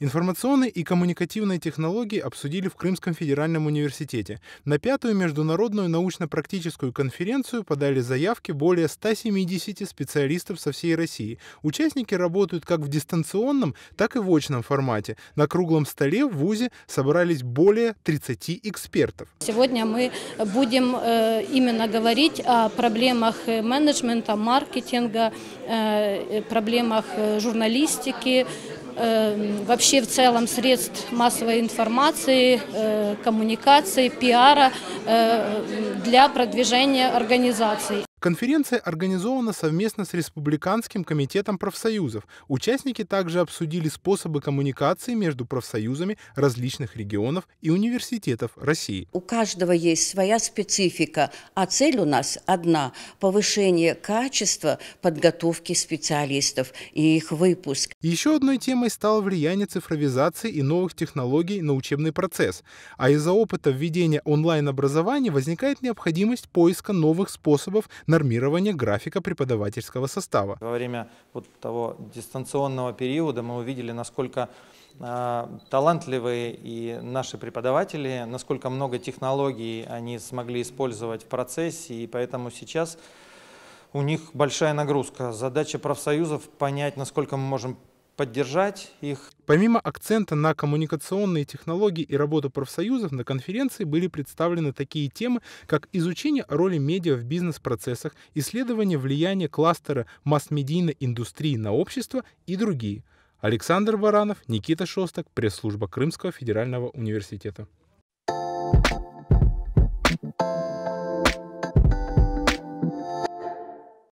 Информационные и коммуникативные технологии обсудили в Крымском федеральном университете. На пятую международную научно-практическую конференцию подали заявки более 170 специалистов со всей России. Участники работают как в дистанционном, так и в очном формате. На круглом столе в ВУЗе собрались более 30 экспертов. Сегодня мы будем э, именно говорить о проблемах э, менеджмента, маркетинга, э, проблемах журналистики, Эм, вообще в целом средств массовой информации, э, коммуникации, пиара э, для продвижения организации. Конференция организована совместно с Республиканским комитетом профсоюзов. Участники также обсудили способы коммуникации между профсоюзами различных регионов и университетов России. У каждого есть своя специфика, а цель у нас одна – повышение качества подготовки специалистов и их выпуск. Еще одной темой стало влияние цифровизации и новых технологий на учебный процесс. А из-за опыта введения онлайн-образования возникает необходимость поиска новых способов на нормирования графика преподавательского состава. Во время вот того дистанционного периода мы увидели, насколько а, талантливые и наши преподаватели, насколько много технологий они смогли использовать в процессе, и поэтому сейчас у них большая нагрузка. Задача профсоюзов понять, насколько мы можем поддержать их. Помимо акцента на коммуникационные технологии и работу профсоюзов, на конференции были представлены такие темы, как изучение роли медиа в бизнес-процессах, исследование влияния кластера масс-медийной индустрии на общество и другие. Александр Баранов, Никита Шосток, пресс-служба Крымского федерального университета.